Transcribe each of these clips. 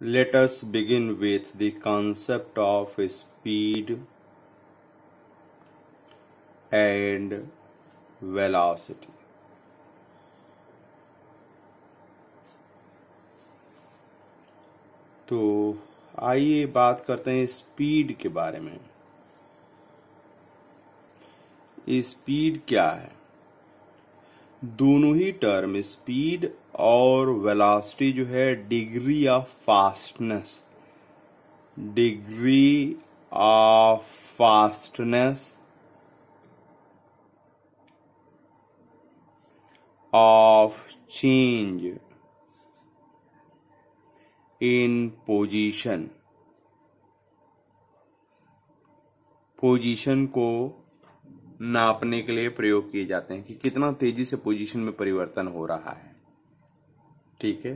Let us begin with the concept of speed and velocity. तो आइए बात करते हैं स्पीड के बारे में स्पीड क्या है दोनों ही टर्म स्पीड और वेलोसिटी जो है degree of fastness degree of fastness of change in position position को नापने के लिए प्रयोग किए जाते हैं कि कितना तेजी से पोजीशन में परिवर्तन हो रहा है ठीक है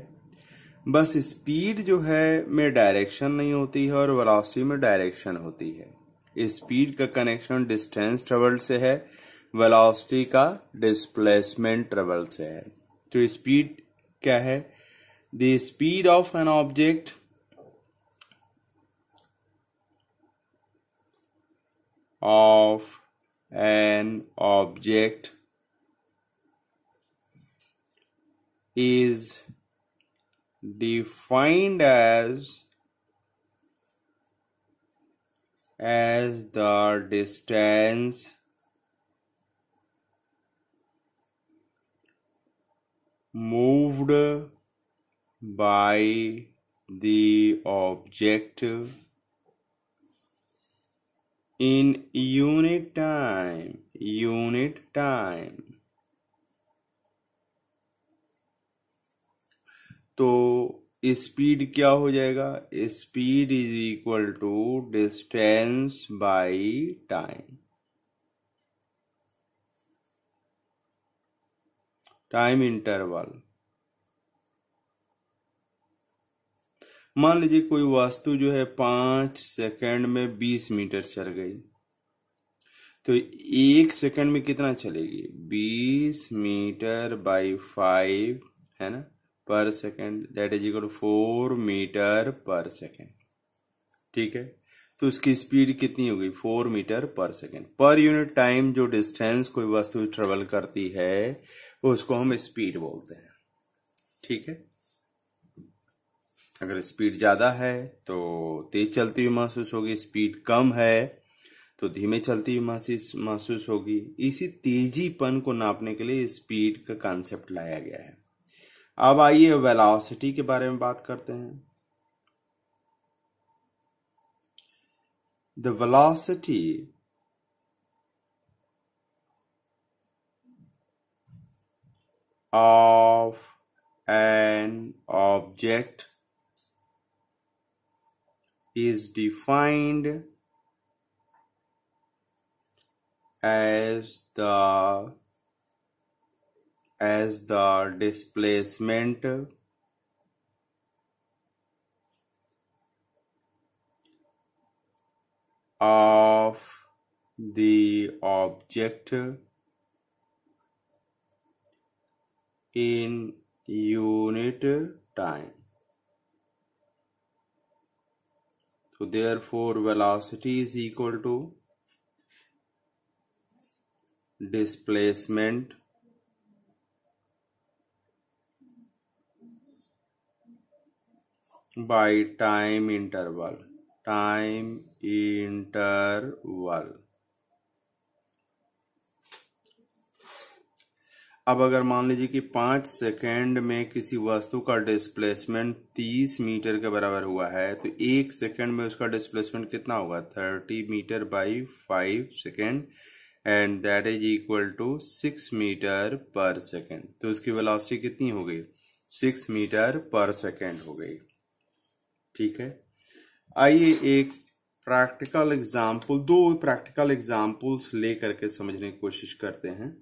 बस स्पीड जो है में डायरेक्शन नहीं होती है और वेलोसिटी में डायरेक्शन होती है स्पीड का कनेक्शन डिस्टेंस ट्रेवल से है वेलोसिटी का डिस्प्लेसमेंट ट्रेवल से है तो स्पीड क्या है the speed of an object of an object is defined as as the distance moved by the object in unit time unit time तो स्पीड क्या हो जाएगा speed is equal to distance by time time interval मान लीजिए कोई वास्तु जो है पांच सेकंड में बीस मीटर चल गई तो एक सेकंड में कितना चलेगी बीस मीटर बाई फाइव है ना per second that is equal four metre per second ठीक है तो उसकी स्पीड कितनी हो गई four metre per second per unit time जो डिस्टेंस कोई वस्तु ट्रेवल करती है उसको हम स्पीड बोलते हैं ठीक है अगर स्पीड ज़्यादा है तो तेज चलती हुई महसूस होगी स्पीड कम है तो धीमे चलती हुई महसूस महसूस होगी इसी तेजीपन को नापने के लिए स्पीड का कॉन्सेप्ट लाया गया है अब आइए वेलासिटी के बारे में बात करते हैं the velocity of an object is defined as the as the displacement of the object in unit time So therefore velocity is equal to displacement by time interval time interval अब अगर मान लीजिए कि पांच सेकेंड में किसी वस्तु का डिस्प्लेसमेंट तीस मीटर के बराबर हुआ है तो एक सेकेंड में उसका डिस्प्लेसमेंट कितना होगा thirty metre by five second and that is equal to six metre per second तो उसकी वेलोसिटी कितनी हो गई सिक्स मीटर पर सेकेंड हो गई ठीक है आइए एक प्रैक्टिकल एग्जाम्पल दो प्रैक्टिकल एग्जाम्पल्स लेकर के समझने की कोशिश करते हैं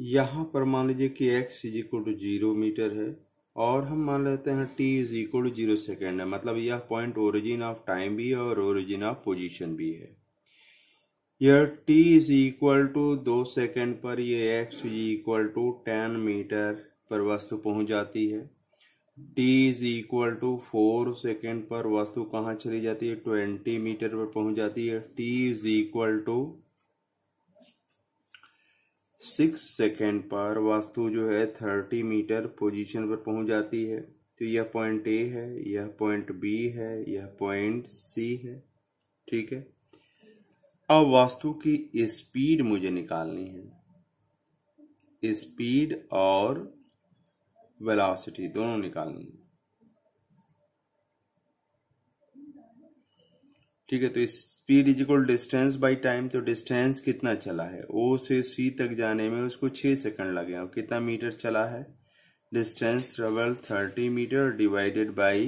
यहाँ पर मान लीजिए कि x is equal to zero metre है और हम मान लेते हैं T is equal to zero second है मतलब यह पॉइंट ओरिजिन ऑफ टाइम भी है और ओरिजिन ऑफ पोजीशन भी है यह टी इज इक्वल टू दो सेकेंड पर यह X is equal to ten metre पर वस्तु पहुंच जाती है T is equal to four second पर वस्तु कहाँ चली जाती है ट्वेंटी मीटर पर पहुंच जाती है T is equal to six second पर वास्तु जो है थर्टी मीटर पोजीशन पर पहुंच जाती है तो यह पॉइंट ए है यह पॉइंट बी है यह पॉइंट सी है ठीक है अब वास्तु की स्पीड मुझे निकालनी है स्पीड और वेलोसिटी दोनों निकालनी है ठीक है तो इस speed is equal distance by time तो डिस्टेंस कितना चला है ओ से सी तक जाने में उसको छह सेकंड लगे और कितना मीटर चला है distance travel thirty metre divided by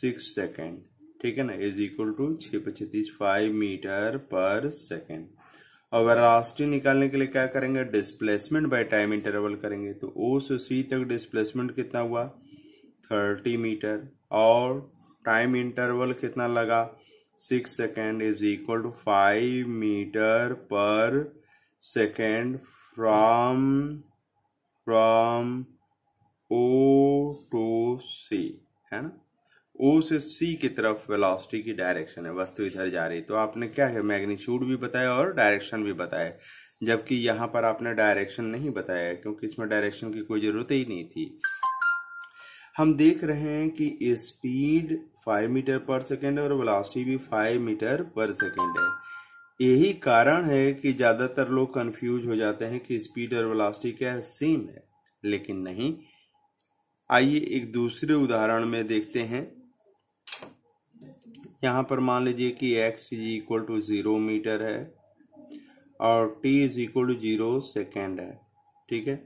six second ठीक है ना इज इक्वल टू छ पचतीस फाइव मीटर पर सेकेंड और वेरासिटी निकालने के लिए क्या करेंगे डिस्प्लेसमेंट बाय टाइम इंटरवल करेंगे तो ओ से सी तक डिस्प्लेसमेंट कितना हुआ थर्टी मीटर और टाइम इंटरवल कितना लगा six second is equal to five metre per second from from O to C है ना ओ से सी की तरफ वेलोसिटी की डायरेक्शन है वस्तु इधर जा रही तो आपने क्या है मैग्नीट्यूड भी बताया और डायरेक्शन भी बताया जबकि यहां पर आपने डायरेक्शन नहीं बताया क्योंकि इसमें डायरेक्शन की कोई जरूरत ही नहीं थी हम देख रहे हैं कि स्पीड 5 मीटर पर सेकेंड और वेलोसिटी भी 5 मीटर पर सेकेंड है यही कारण है कि ज़्यादातर लोग कंफ्यूज हो जाते हैं कि स्पीड और वेलोसिटी क्या है सेम है लेकिन नहीं आइए एक दूसरे उदाहरण में देखते हैं यहां पर मान लीजिए कि x is equal to zero metre है और t is equal to zero second है ठीक है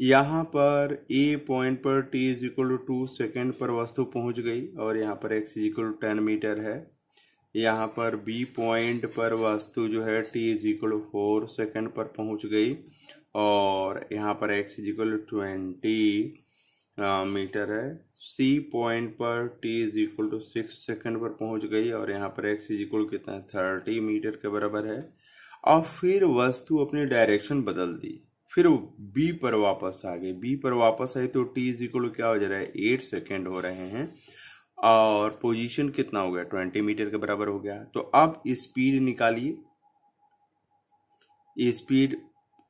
यहाँ पर ए पॉइंट पर t is equal to two second पर वस्तु पहुँच गई और यहाँ पर x is equal to ten metre है यहाँ पर बी पॉइंट पर वस्तु जो है T is equal to four second पर पहुँच गई और यहाँ पर x is equal twenty metre है सी पॉइंट पर t is equal to six second पर पहुंच गई और यहाँ पर एक्स इज इक्वल कितना थर्टी मीटर के बराबर है और फिर वस्तु अपनी डायरेक्शन बदल दी फिर बी पर वापस आ गए बी पर वापस आए तो टी इज इक्वल क्या हो जा रहा है एट सेकेंड हो रहे हैं और पोजीशन कितना हो गया ट्वेंटी मीटर के बराबर हो गया तो अब स्पीड निकालिए स्पीड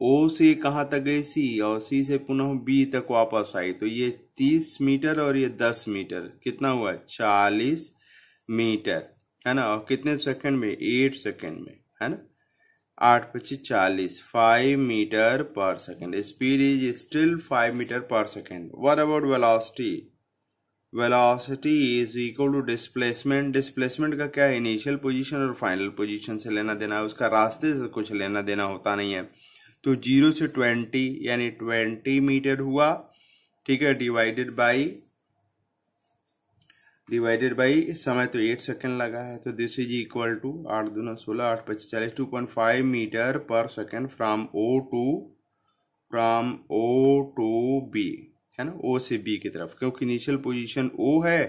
ओ से कहा तक गई सी और सी से पुनः बी तक वापस आई तो ये तीस मीटर और ये दस मीटर कितना हुआ चालीस मीटर है ना और कितने सेकंड में एट सेकंड में है ना आठ पच्चीस चालीस five metre per second speed is still five metre per second what about velocity velocity is equal to displacement displacement का क्या है इनिशियल पोजिशन और फाइनल पोजिशन से लेना देना है उसका रास्ते से कुछ लेना देना होता नहीं है तो जीरो से ट्वेंटी यानी ट्वेंटी मीटर हुआ ठीक है डिवाइडेड बाई डिवाइडेड बाई समय तो एट सेकेंड लगा है तो दिस इज इक्वल टू आठ दूना सोलह आठ पच्चीस चालीस two point five metre per second from O to from O to B है ना ओ से बी की तरफ क्योंकि इनिशियल पोजीशन ओ है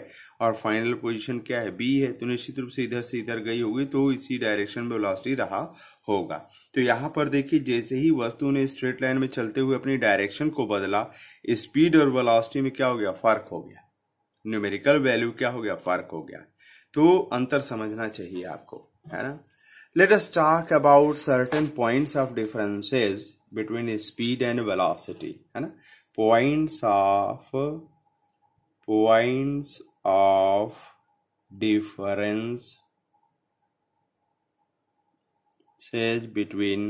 और फाइनल पोजीशन क्या है बी है तो निश्चित रूप से इधर से इधर गई होगी तो इसी डायरेक्शन में वेलोसिटी रहा होगा तो यहाँ पर देखिए जैसे ही वस्तु ने स्ट्रेट लाइन में चलते हुए अपनी डायरेक्शन को बदला स्पीड और वेलोसिटी में क्या हो गया फर्क हो गया न्यूमेरिकल वैल्यू क्या हो गया फर्क हो गया तो अंतर समझना चाहिए आपको है ना let us talk about certain points of differences between speed and velocity है ना points of points of differences between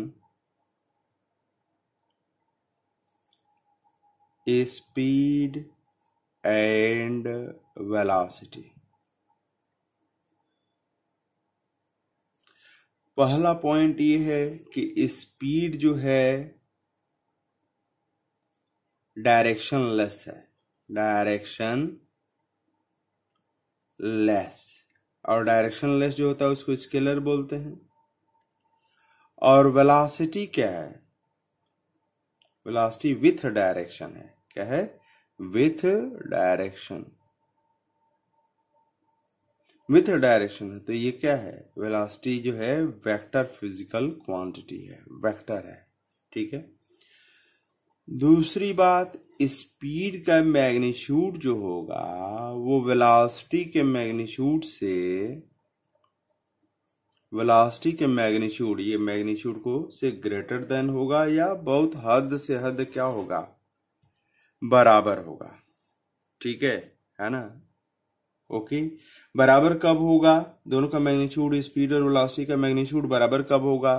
speed and velocity पहला पॉइंट ये है कि स्पीड जो है डायरेक्शन लेस है डायरेक्शन लेस और डायरेक्शन लेस जो होता है उसको स्केलर बोलते हैं और वेलासिटी क्या है वेलासिटी विथ डायरेक्शन है क्या है विथ डायरेक्शन विथ डायरेक्शन है तो ये क्या है वेलासिटी जो है वेक्टर फिजिकल क्वांटिटी है वेक्टर है ठीक है दूसरी बात स्पीड का मैग्नीट्यूड जो होगा वो वेलासिटी के मैग्नीट्यूड से वेलासिटी के मैग्नीट्यूड ये मैग्नीट्यूड को से ग्रेटर देन होगा या बहुत हद से हद क्या होगा बराबर होगा ठीक है है ना ओके बराबर कब होगा दोनों का मैग्नीट्यूड स्पीड और वेलोसिटी का मैग्नीट्यूड बराबर कब होगा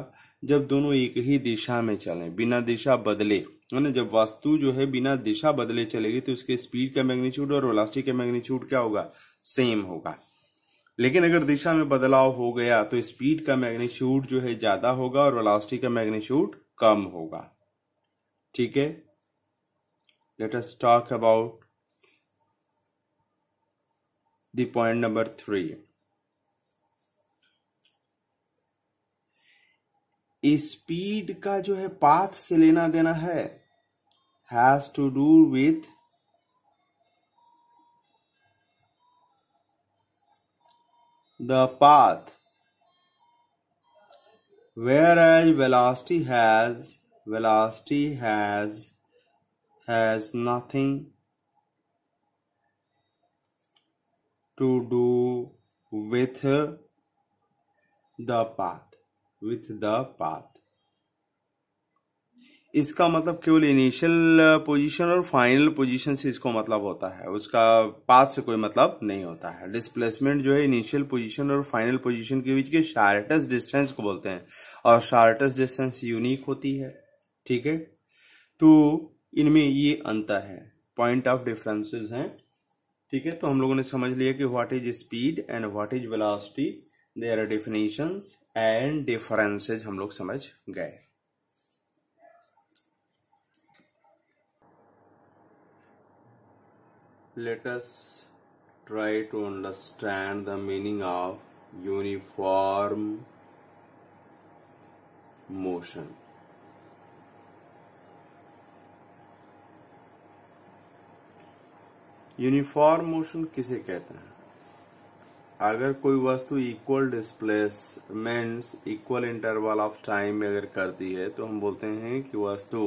जब दोनों एक ही दिशा में चलें बिना दिशा बदले है ना जब वस्तु जो है बिना दिशा बदले चलेगी तो उसके स्पीड का मैग्नीट्यूड और वेलोसिटी का मैग्नीट्यूड क्या होगा सेम होगा लेकिन अगर दिशा में बदलाव हो गया तो स्पीड का मैग्नीट्यूड जो है ज्यादा होगा और वेलोसिटी का मैग्नीट्यूड कम होगा ठीक है let us talk about the point number 3 speed का जो है पाथ से लेना देना है has to do with the path whereas velocity has velocity has has nothing to do with the path with the path इसका मतलब केवल इनिशियल पोजीशन और फाइनल पोजीशन से इसको मतलब होता है उसका पाथ से कोई मतलब नहीं होता है डिस्प्लेसमेंट जो है इनिशियल पोजीशन और फाइनल पोजीशन के बीच के शार्टेस्ट डिस्टेंस को बोलते हैं और शार्टेस्ट डिस्टेंस यूनिक होती है ठीक है तो इनमें ये अंतर है पॉइंट ऑफ डिफरेंसेस हैं ठीक है तो हम लोगों ने समझ लिया कि what is speed and what is velocity there are definitions and differences हम लोग समझ गए let us try to understand the meaning of uniform motion uniform motion किसे कहते हैं अगर कोई वस्तु equal displacements equal interval of time में अगर करती है तो हम बोलते हैं कि वस्तु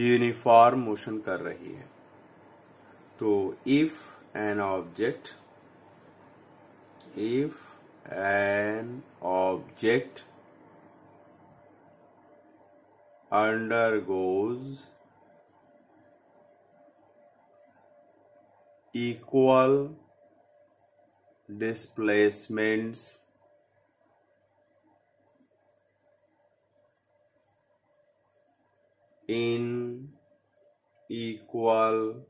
यूनिफॉर्म मोशन कर रही है तो if an object if an object undergoes equal displacements in equal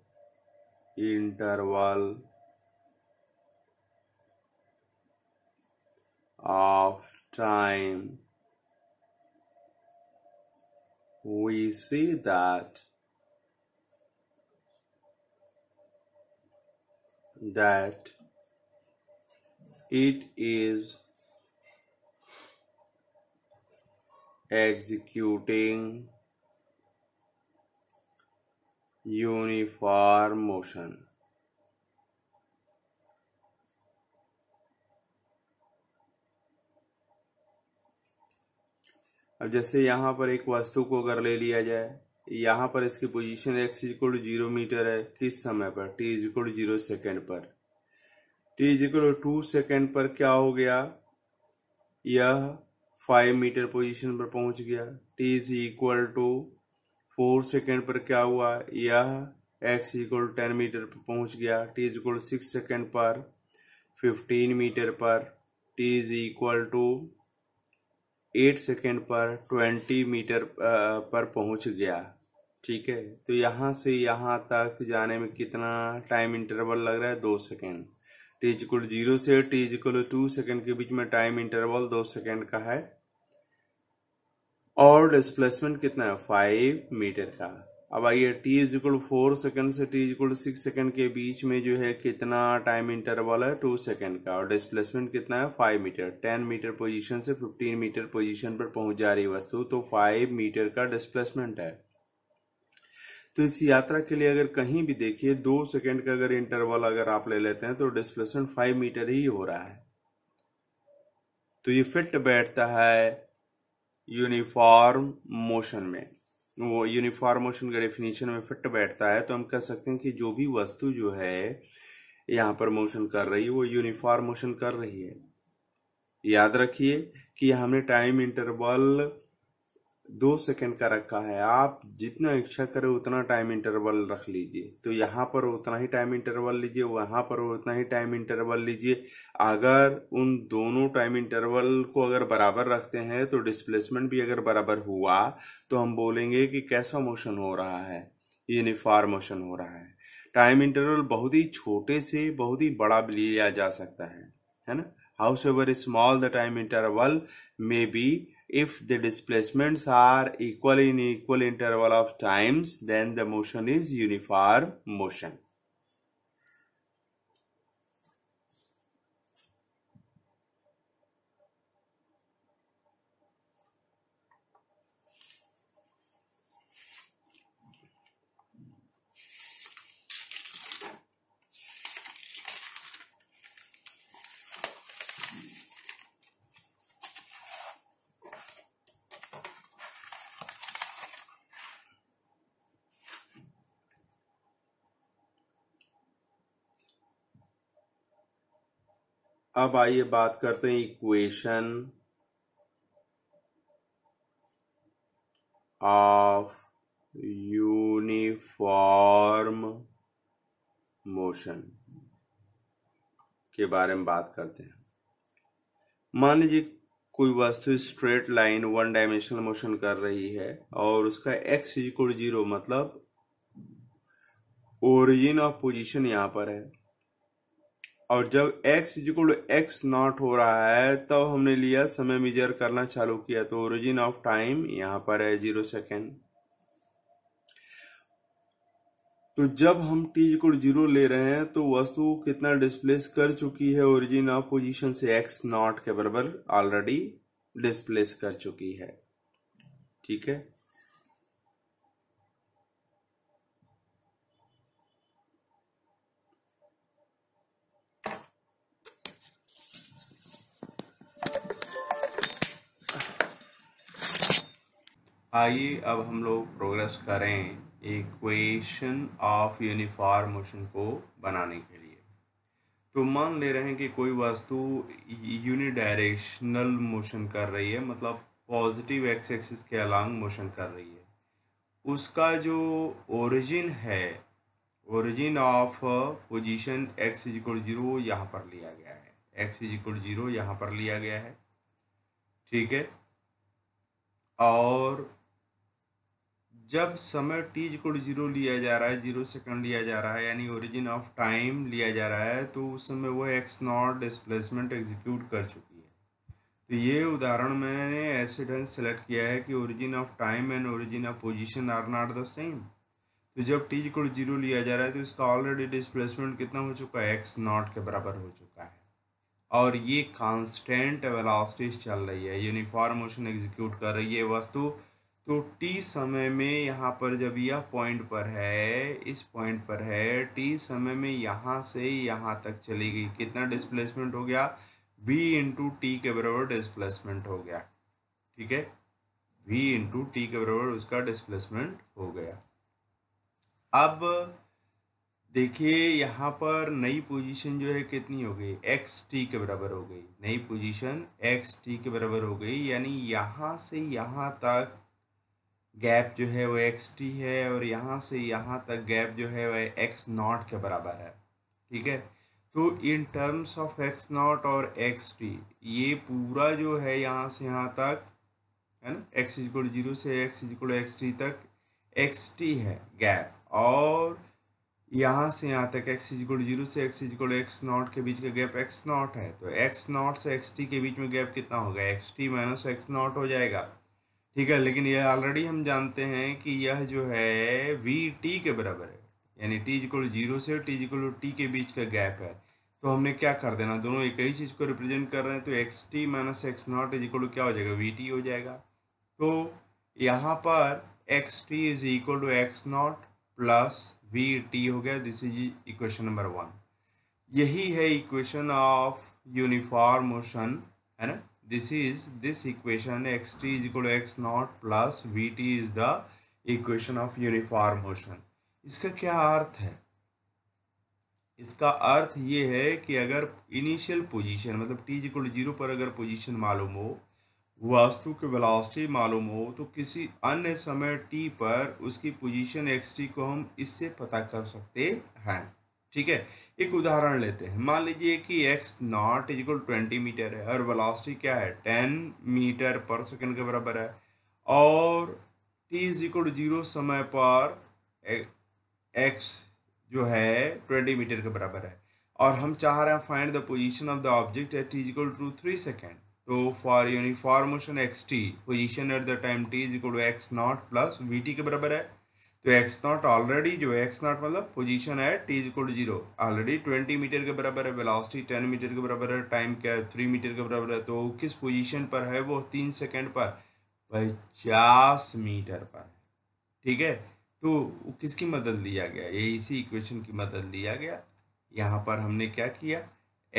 interval of time we see that that it is executing uniform motion अब जैसे यहां पर एक वस्तु को अगर ले लिया जाए यहाँ पर इसकी position x is equal to zero metre है किस समय पर t is equal to zero second पर t is equal to two second पर क्या हो गया यह फाइव मीटर पोजीशन पर पहुंच गया t is equal to four second पर क्या हुआ यह एक्स इजिकल टेन मीटर पर पहुंच गया टी इजिकल सिक्स सेकेंड पर फिफ्टीन मीटर पर t is equal to eight second पर ट्वेंटी मीटर पर पहुंच गया ठीक है तो यहाँ से यहाँ तक जाने में कितना टाइम इंटरवल लग रहा है दो सेकेंड टीज इजकुल जीरो से टी टू सेकेंड के बीच में टाइम इंटरवल दो सेकेंड का है और डिस्प्लेसमेंट कितना है फाइव मीटर का अब आइए t is equal four second से t is equal six second के बीच में जो है कितना टाइम इंटरवल है टू सेकेंड का और डिस्प्लेसमेंट कितना है five metre ten metre position से फिफ्टीन मीटर पोजीशन पर पहुंच जा रही वस्तु तो फाइव मीटर का डिस्प्लेसमेंट है तो इस यात्रा के लिए अगर कहीं भी देखिए दो सेकेंड का अगर इंटरवल अगर आप ले लेते हैं तो डिस्प्लेसमेंट फाइव मीटर ही हो रहा है तो ये फिट बैठता है यूनिफॉर्म मोशन में वो यूनिफॉर्म मोशन का डेफिनेशन में फिट बैठता है तो हम कह सकते हैं कि जो भी वस्तु जो है यहाँ पर मोशन कर रही है वो यूनिफॉर्म मोशन कर रही है याद रखिए कि हमने टाइम इंटरवल दो सेकंड का रखा है आप जितना इच्छा करें उतना टाइम इंटरवल रख लीजिए तो यहाँ पर उतना ही टाइम इंटरवल लीजिए वहाँ पर उतना ही टाइम इंटरवल लीजिए अगर उन दोनों टाइम इंटरवल को अगर बराबर रखते हैं तो डिस्प्लेसमेंट भी अगर बराबर हुआ तो हम बोलेंगे कि कैसा मोशन हो रहा है यूनिफॉर्म मोशन हो रहा है टाइम इंटरवल बहुत ही छोटे से बहुत ही बड़ा लिया जा सकता है है ना however small the time interval में be if the displacements are equal in equal interval of times then the motion is uniform motion अब आइए बात करते हैं इक्वेशन ऑफ यूनिफॉर्म मोशन के बारे में बात करते हैं मान लीजिए कोई वस्तु straight line one dimensional motion कर रही है और उसका एक्स इक्वल जीरो मतलब ओरिजिन ऑफ पोजीशन यहां पर है और जब x is equal to x naught हो रहा है तब तो हमने लिया समय मेजर करना चालू किया तो ओरिजिन ऑफ टाइम यहां पर है जीरो सेकेंड तो जब हम टी इजिकल जीरो ले रहे हैं तो वस्तु कितना डिस्प्लेस कर चुकी है ओरिजिन ऑफ पोजीशन से एक्स नॉट के बराबर ऑलरेडी डिस्प्लेस कर चुकी है ठीक है आइए अब हम लोग प्रोग्रेस करें इक्वेशन ऑफ यूनिफॉर्म मोशन को बनाने के लिए तो मान ले रहे हैं कि कोई वस्तु यूनिडायरेक्शनल मोशन कर रही है मतलब पॉजिटिव एक्स एक्सिस के अलांग मोशन कर रही है उसका जो ओरिजिन है origin of position x is equal zero यहाँ पर लिया गया है एक्स इजिकल जीरो यहाँ पर लिया गया है ठीक है और जब समय टी इक्वल जीरो लिया जा रहा है जीरो सेकंड लिया जा रहा है यानी ओरिजिन ऑफ टाइम लिया जा रहा है तो उस समय वो एक्स नॉट डिस्प्लेसमेंट एग्जीक्यूट कर चुकी है तो ये उदाहरण मैंने ऐसे ढंग सेलेक्ट किया है कि origin of time and origin of position are not the same तो जब टी इक्वल जीरो लिया जा रहा है तो इसका ऑलरेडी डिस्प्लेसमेंट कितना हो चुका है एक्स नॉट के बराबर हो चुका है और ये कॉन्स्टेंट वेलोसिटी चल रही है यूनिफॉर्म मोशन एग्जीक्यूट कर रही है वस्तु तो तो टी समय में यहाँ पर जब यह पॉइंट पर है इस पॉइंट पर है टी समय में यहाँ से यहाँ तक चली गई कितना डिस्प्लेसमेंट हो गया वी इंटू टी के बराबर डिस्प्लेसमेंट हो गया ठीक है वी इंटू टी के बराबर उसका डिस्प्लेसमेंट हो गया अब देखिए यहाँ पर नई पोजीशन जो है कितनी हो गई एक्स टी के बराबर हो गई नई पोजीशन एक्स टी के बराबर हो गई यानी यहाँ से यहाँ तक गैप जो है वो एक्स टी है और यहाँ से यहाँ तक गैप जो है वह एक्स नॉट के बराबर है ठीक है तो in terms of x naught और एक्स टी ये पूरा जो है यहाँ से यहाँ तक है ना एक्स इजकुल जीरो से एक्स इजकुल एक्स टी तक एक्स टी है गैप और यहाँ से यहाँ तक एक्स इजकुल जीरो से एक्स इजकुल एक्स नॉट के बीच का गैप एक्स नॉट है तो एक्स नॉट से एक्स टी के बीच में गैप कितना होगा x t minus x naught हो जाएगा ठीक है लेकिन यह ऑलरेडी हम जानते हैं कि यह जो है वी टी के बराबर है यानी टी इक्वल जीरो से टी इक्वल टी के बीच का गैप है तो हमने क्या कर देना दोनों एक ही चीज़ को रिप्रेजेंट कर रहे हैं तो x t minus x naught is equal क्या हो जाएगा वी टी हो जाएगा तो यहाँ पर x t is equal to x naught plus v t हो गया this is equation number one यही है इक्वेशन ऑफ यूनिफॉर्म मोशन है ना this is this equation xt is equal to x naught plus vt is the equation of uniform motion इसका क्या अर्थ है इसका अर्थ ये है कि अगर इनिशियल पोजीशन मतलब t इक्वल जीरो पर अगर पोजीशन मालूम हो वास्तु की वेलोसिटी मालूम हो तो किसी अन्य समय t पर उसकी पोजीशन xt को हम इससे पता कर सकते हैं ठीक है एक उदाहरण लेते हैं मान लीजिए कि x naught is equal twenty metre है और वेलोसिटी क्या है टेन मीटर पर सेकंड के बराबर है और t is equal to zero समय पर एक्स जो है ट्वेंटी मीटर के बराबर है और हम चाह रहे हैं find the position of the object at is equal to three second तो for uniform motion x t position at the time t is equal to x naught plus v t के बराबर है तो एक्स नॉट ऑलरेडी जो x naught मतलब position है t equal to zero already twenty metre के बराबर है वेलोसिटी टेन मीटर के बराबर है टाइम क्या है थ्री मीटर के बराबर है तो किस पोजीशन पर है वो तीन सेकंड पर पचास मीटर पर ठीक है तो किसकी मदद लिया गया ये इसी इक्वेशन की मदद लिया गया यहाँ पर हमने क्या किया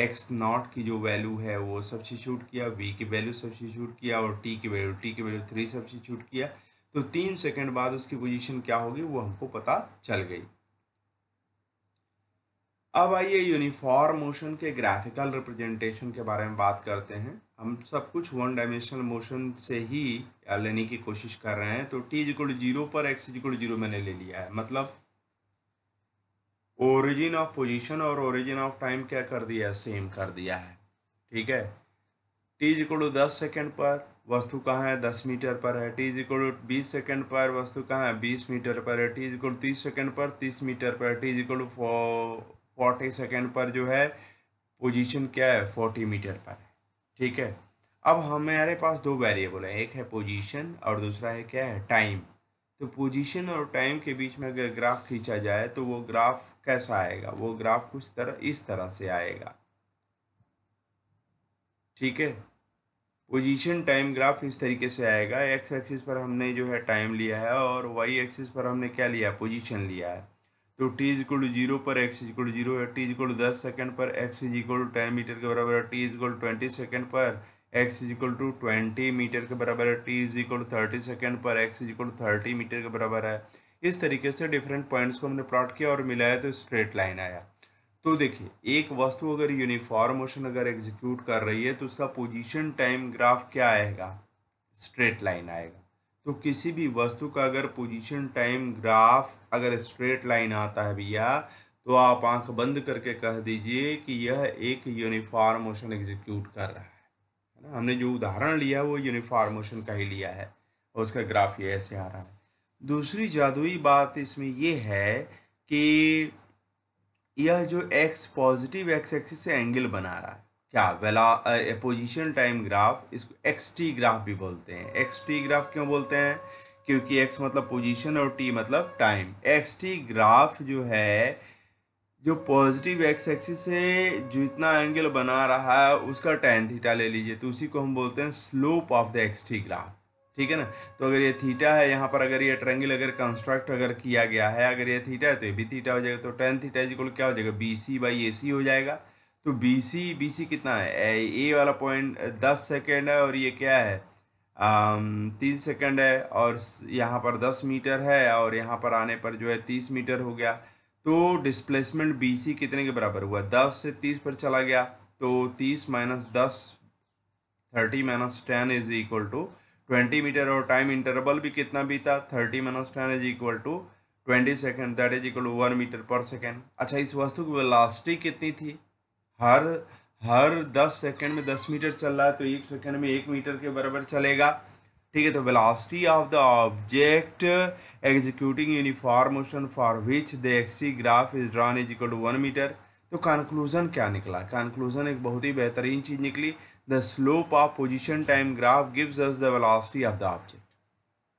एक्स नॉट की जो वैल्यू है वो सब्सिट्यूट किया वी की वैल्यू सब्सिट्यूट किया और टी की वैल्यू टी की वैल्यू थ्री सब्सिट्यूट किया तो तीन सेकंड बाद उसकी पोजीशन क्या होगी वो हमको पता चल गई अब आइए यूनिफॉर्म मोशन के ग्राफिकल रिप्रेजेंटेशन के बारे में बात करते हैं हम सब कुछ वन डायमेंशनल मोशन से ही लेने की कोशिश कर रहे हैं तो टी इजिकल जीरो पर एक्स इजिकल जीरो मैंने ले लिया है मतलब ओरिजिन ऑफ पोजीशन और ओरिजिन ऑफ टाइम क्या कर दिया सेम कर दिया है ठीक है टी इजिकल दस सेकेंड पर वस्तु कहाँ है दस मीटर पर है टी इजिकल टू बीस सेकेंड पर वस्तु कहाँ है बीस मीटर पर है टी इजिकल टू तीस सेकेंड पर तीस मीटर पर टी इजिकल फो टू फोर्टी सेकेंड पर जो है पोजीशन क्या है फोर्टी मीटर पर है ठीक है अब हमारे पास दो वेरिएबल है एक है पोजीशन और दूसरा है क्या है टाइम तो पोजीशन और टाइम के बीच में अगर ग्राफ खींचा जाए तो वो ग्राफ कैसा आएगा वो ग्राफ कुछ तरह इस तरह से आएगा ठीक है पोजीशन टाइम ग्राफ इस तरीके से आएगा एक्स एक्सिस पर हमने जो है टाइम लिया है और वाई एक्सिस पर हमने क्या लिया है पोजीशन लिया है तो t is equal to zero पर x is equal to zero है टी इज इक्वल टू दस सेकेंड पर x is equal to ten metre के बराबर है T is equal to twenty second पर x is equal to twenty metre के बराबर है T is equal to thirty second पर x is equal to thirty metre के बराबर है इस तरीके से डिफरेंट पॉइंट्स को हमने प्लॉट किया और मिलाया तो स्ट्रेट लाइन आया तो देखिए एक वस्तु अगर यूनिफॉर्म मोशन अगर एग्जीक्यूट कर रही है तो उसका पोजीशन टाइम ग्राफ क्या आएगा स्ट्रेट लाइन आएगा तो किसी भी वस्तु का अगर पोजीशन टाइम ग्राफ अगर स्ट्रेट लाइन आता है भैया तो आप आंख बंद करके कह दीजिए कि यह एक यूनिफॉर्म मोशन एग्जीक्यूट कर रहा है ना हमने जो उदाहरण लिया वो यूनिफॉर्म मोशन का ही लिया है और उसका ग्राफ ये ऐसे आ रहा है दूसरी जादुई बात इसमें यह है कि यह जो एक्स पॉजिटिव एक्स एक्सिस से एंगल बना रहा है क्या वेला पोजिशन टाइम ग्राफ इसको एक्स टी ग्राफ भी बोलते हैं एक्स टी ग्राफ क्यों बोलते हैं क्योंकि एक्स मतलब पोजिशन और टी मतलब टाइम एक्स टी ग्राफ जो है जो पॉजिटिव एक्स एक्सिस से जो इतना एंगल बना रहा है उसका टेन थीटा ले लीजिए तो उसी को हम बोलते हैं slope of the x t graph ठीक है ना तो अगर ये थीटा है यहाँ पर अगर ये ट्रेंगल अगर कंस्ट्रक्ट अगर किया गया है अगर ये थीटा है तो ये भी थीटा हो जाएगा तो टेन थीटा इजिकल क्या हो जाएगा बी सी बाई ए सी हो जाएगा तो बी सी बी सी कितना है ए वाला पॉइंट दस सेकेंड है और ये क्या है तीस um, तीन सेकेंड है और यहाँ पर दस मीटर है और यहाँ पर आने पर जो है तीस मीटर हो गया तो डिस्प्लेसमेंट बी सी कितने के बराबर हुआ दस से तीस पर चला गया तो तीस माइनस दस thirty minus ten is equal to twenty metre और टाइम इंटरवल भी कितना बीता thirty minus ten is equal to twenty second that is equal to one metre per second अच्छा इस वस्तु की वेलासिटी कितनी थी हर हर दस सेकेंड में दस मीटर चल रहा है तो एक सेकेंड में एक मीटर के बराबर चलेगा ठीक है तो velocity of the object executing uniform motion for which the x t graph is drawn is equal to one metre तो कंक्लूजन क्या निकला कंक्लूजन एक बहुत ही बेहतरीन चीज़ निकली the slope of position time graph gives us the velocity of the object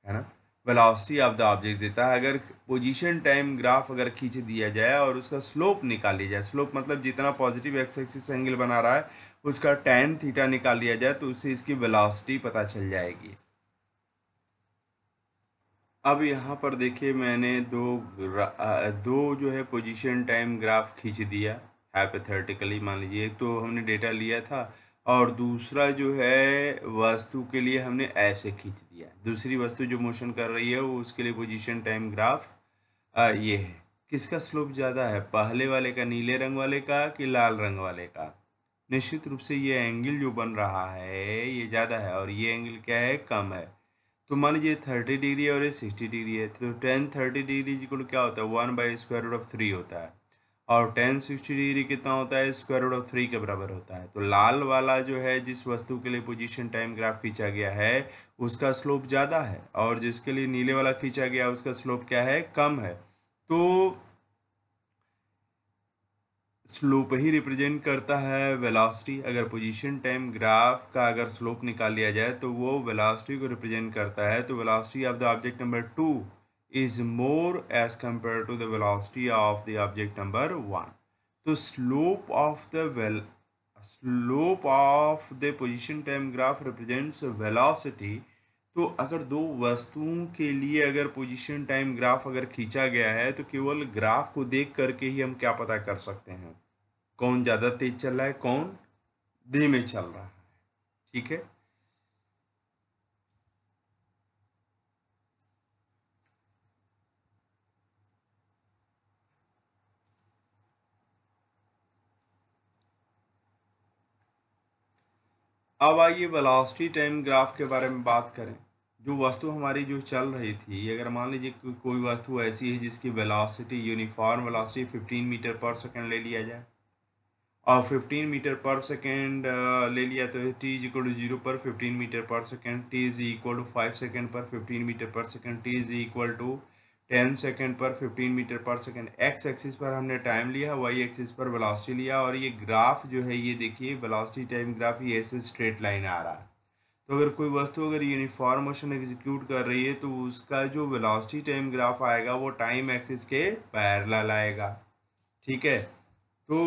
है ना वेलासिटी ऑफ द ऑब्जेक्ट देता है अगर पोजिशन टाइम ग्राफ अगर खींच दिया जाए और उसका स्लोप निकाल लिया जाए स्लोप मतलब जितना पॉजिटिव एक्स एक्सिस एंगल बना रहा है उसका टेन थीटा निकाल लिया जाए तो उससे इसकी वेलासिटी पता चल जाएगी अब यहाँ पर देखिए मैंने दो दो जो है पोजीशन टाइम ग्राफ खींच दिया हाइपोथेटिकली मान लीजिए तो हमने डेटा लिया था और दूसरा जो है वस्तु के लिए हमने ऐसे खींच दिया दूसरी वस्तु जो मोशन कर रही है वो उसके लिए पोजीशन टाइम ग्राफ आ, ये है किसका स्लोप ज़्यादा है पहले वाले का नीले रंग वाले का कि लाल रंग वाले का निश्चित रूप से ये एंगल जो बन रहा है ये ज़्यादा है और ये एंगल क्या है कम है तो मान लीजिए थर्टी डिग्री और ये सिक्सटी डिग्री है तो टेन थर्टी डिग्री को क्या होता है one by square root of three होता है और टेन सिक्सटी डिग्री कितना होता है स्क्वायर रूट ऑफ थ्री के बराबर होता है तो लाल वाला जो है जिस वस्तु के लिए पोजीशन टाइम ग्राफ खींचा गया है उसका स्लोप ज़्यादा है और जिसके लिए नीले वाला खींचा गया उसका स्लोप क्या है कम है तो स्लोप ही रिप्रेजेंट करता है वेलोसिटी अगर पोजीशन टाइम ग्राफ का अगर स्लोप निकाल लिया जाए तो वो वेलोसिटी को रिप्रेजेंट करता है तो velocity of the object number two is more as compared to the velocity of the object number 1 so slope of the well slope of the position time graph represents velocity तो अगर दो वस्तुओं के लिए अगर पोजीशन टाइम ग्राफ अगर खींचा गया है तो केवल ग्राफ को देख करके ही हम क्या पता कर सकते हैं कौन ज़्यादा तेज चल रहा है कौन धीमे चल रहा है ठीक है अब आइए वेलोसिटी टाइम ग्राफ के बारे में बात करें जो वस्तु हमारी जो चल रही थी अगर मान लीजिए को, कोई वस्तु ऐसी है जिसकी velocity uniform velocity 15 metre per second ले लिया जाए और 15 मीटर पर सेकंड ले लिया तो t is equal to zero पर 15 metre per second t is equal to five second पर 15 metre per second t is equal to ten second पर fifteen metre per second x axis पर हमने time लिया Y axis पर velocity लिया और ये ग्राफ जो है ये देखिए वेलोसिटी टाइम ग्राफ ये ऐसे स्ट्रेट लाइन आ रहा है तो अगर कोई वस्तु अगर यूनिफॉर्म मोशन एग्जीक्यूट कर रही है तो उसका जो वेलोसिटी टाइम ग्राफ आएगा वो टाइम एक्सिस के पैरल आएगा ठीक है तो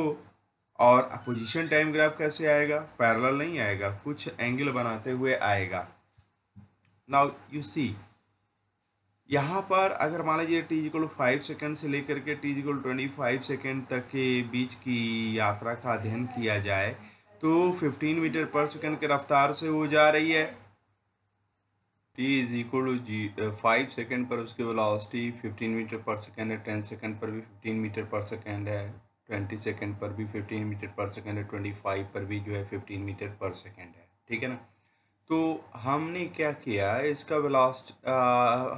और अपोजिशन टाइम ग्राफ कैसे आएगा पैरल नहीं आएगा कुछ एंगल बनाते हुए आएगा नाउ यू सी यहाँ पर अगर मान लीजिए टी जिकल फाइव सेकेंड से लेकर के t is equal twenty five second तक के बीच की यात्रा का अध्ययन किया जाए तो फिफ्टीन मीटर पर सेकेंड की रफ्तार से वो जा रही है टी इज इक्वल टू जी फाइव सेकेंड पर उसकी velocity fifteen metre per second है टेन सेकेंड पर भी फिफ्टीन मीटर पर सेकेंड है ट्वेंटी सेकेंड पर भी फिफ्टीन मीटर पर सेकेंड है ट्वेंटी फाइव पर भी जो है फिफ्टीन मीटर पर सेकेंड है ठीक है ना तो हमने क्या किया इसका वेलास्ट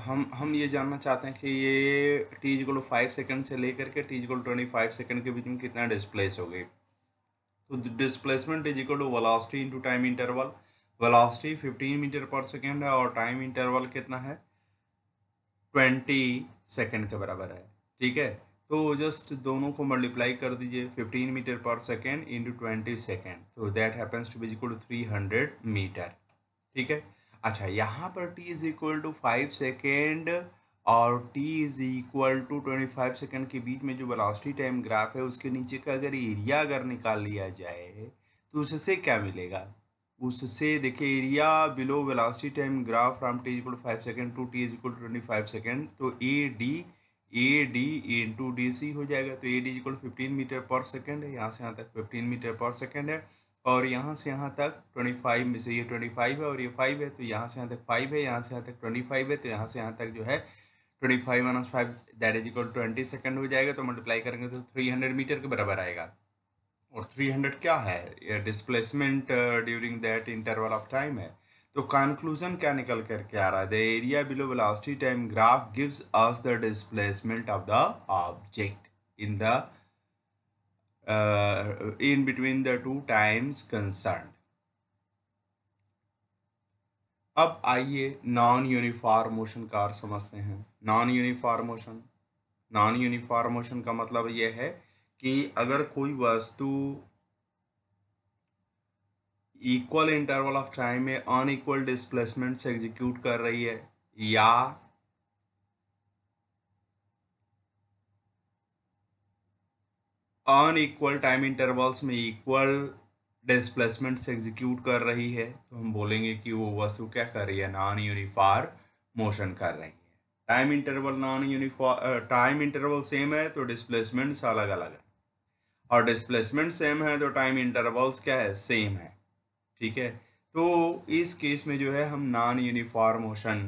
हम हम ये जानना चाहते हैं कि ये टीज गोल फाइव सेकेंड से लेकर के टीज गोल ट्वेंटी फाइव सेकेंड के बीच में कितना डिस्प्लेस हो गई तो displacement is equal to velocity into time interval velocity fifteen metre per second है और टाइम इंटरवल कितना है ट्वेंटी सेकेंड के बराबर है ठीक है तो जस्ट दोनों को मल्टीप्लाई कर दीजिए fifteen metre per second into twenty second तो that happens to be equal to three metre ठीक है अच्छा यहाँ पर t is equal to five second और t is equal to twenty five second के बीच में जो वेलोसिटी टाइम ग्राफ है उसके नीचे का अगर एरिया अगर निकाल लिया जाए तो उससे क्या मिलेगा उससे देखिए area below velocity time graph from t equal five second to t equal twenty five second तो A D A D to D C हो जाएगा तो A D equal fifteen metre per second है यहाँ से यहाँ तक फिफ्टीन मीटर पर सेकेंड है और यहाँ से यहाँ तक ट्वेंटी फाइव में से ये ट्वेंटी फाइव है और ये फाइव है तो यहाँ से यहाँ तक फाइव है यहाँ से यहाँ तक ट्वेंटी फाइव है तो यहाँ से यहाँ तक जो है twenty five minus five that is equal twenty second हो जाएगा तो मल्टीप्लाई करेंगे तो थ्री हंड्रेड मीटर के बराबर आएगा और थ्री हंड्रेड क्या है displacement during that interval of time है तो कंक्लूजन क्या निकल करके आ रहा है the area below velocity time graph gives us the displacement of the object in the uh, in between the two times concerned अब आइए नॉन यूनिफॉर्म मोशन का अर्थ समझते हैं non uniform motion non uniform motion का मतलब यह है कि अगर कोई वस्तु इक्वल इंटरवल ऑफ टाइम में अनइक्वल डिस्प्लेसमेंट से एग्जीक्यूट कर रही है या एकवल टाइम इंटरवल्स में इक्वल डिस्प्लेसमेंट से एग्जीक्यूट कर रही है तो हम बोलेंगे कि वो वस्तु क्या कर रही है नॉन यूनिफार मोशन कर रही है time interval non uniform time interval same है तो डिस्प्लेसमेंट्स अलग अलग है और डिस्प्लेसमेंट सेम है तो टाइम इंटरवल्स क्या है सेम है ठीक है तो इस केस में जो है हम नॉन यूनिफॉर्म मोशन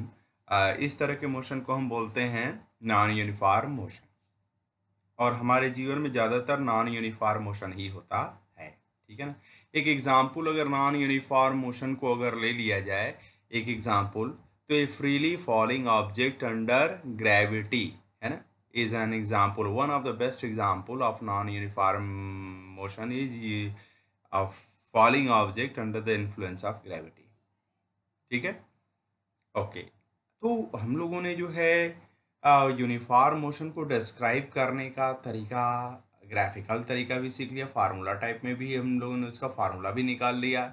इस तरह के मोशन को हम बोलते हैं नॉन यूनिफॉर्म मोशन और हमारे जीवन में ज़्यादातर नॉन यूनिफॉर्म मोशन ही होता है ठीक है ना एक एग्ज़ाम्पल अगर नॉन यूनिफॉर्म मोशन को अगर ले लिया जाए एक एग्ज़ाम्पल तो a freely falling object under gravity है ना is an example one of the best example of non uniform motion is of falling object under the influence of gravity ठीक है ओके okay. तो हम लोगों ने जो है यूनिफॉर्म मोशन को डिस्क्राइब करने का तरीका ग्राफिकल तरीका भी सीख लिया फार्मूला टाइप में भी हम लोगों ने उसका फार्मूला भी निकाल लिया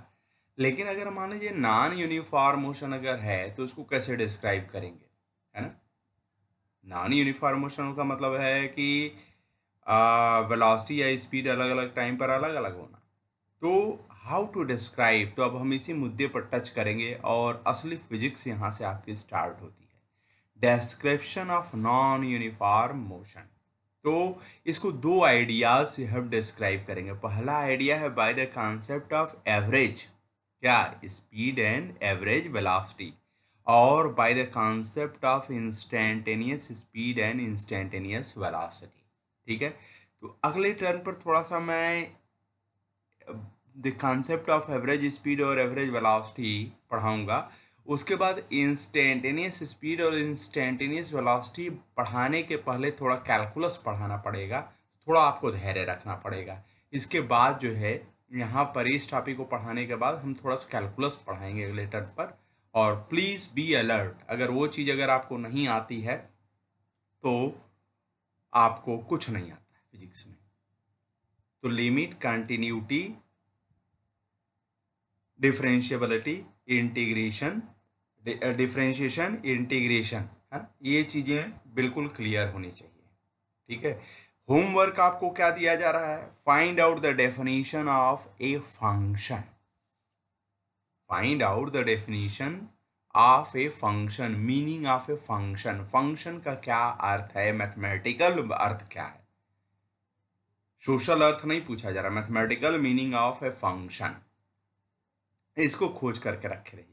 लेकिन अगर मान लीजिए नॉन यूनिफॉर्म मोशन अगर है तो उसको कैसे डिस्क्राइब करेंगे है ना नॉन यूनिफॉर्म मोशन का मतलब है कि वेलोसिटी या स्पीड अलग अलग टाइम पर अलग अलग होना तो हाउ टू डिस्क्राइब तो अब हम इसी मुद्दे पर टच करेंगे और असली फिजिक्स यहाँ से आपकी स्टार्ट होती है description of non uniform motion तो इसको दो आइडियाज से हम डिस्क्राइब करेंगे पहला आइडिया है by the concept of average क्या स्पीड एंड एवरेज वेलोसिटी और by the concept of instantaneous speed and instantaneous velocity ठीक है तो अगले टर्न पर थोड़ा सा मैं the concept of average speed और एवरेज वेलोसिटी पढ़ाऊंगा उसके बाद इंस्टेंटेनियस स्पीड और इंस्टेंटेनियस वेलोसिटी पढ़ाने के पहले थोड़ा कैलकुलस पढ़ाना पड़ेगा थोड़ा आपको धैर्य रखना पड़ेगा इसके बाद जो है यहाँ पर इस टॉपिक को पढ़ाने के बाद हम थोड़ा सा कैलकुलस पढ़ाएंगे लेटर पर और प्लीज़ बी अलर्ट अगर वो चीज़ अगर आपको नहीं आती है तो आपको कुछ नहीं आता है फिजिक्स में तो limit continuity differentiability integration differentiation integration है ना ये चीज़ें बिल्कुल क्लियर होनी चाहिए ठीक है होमवर्क आपको क्या दिया जा रहा है find out the definition of a function find out the definition of a function meaning of a function function का क्या अर्थ है मैथमेटिकल अर्थ क्या है सोशल अर्थ नहीं पूछा जा रहा mathematical meaning of a function इसको खोज करके रखे रहिए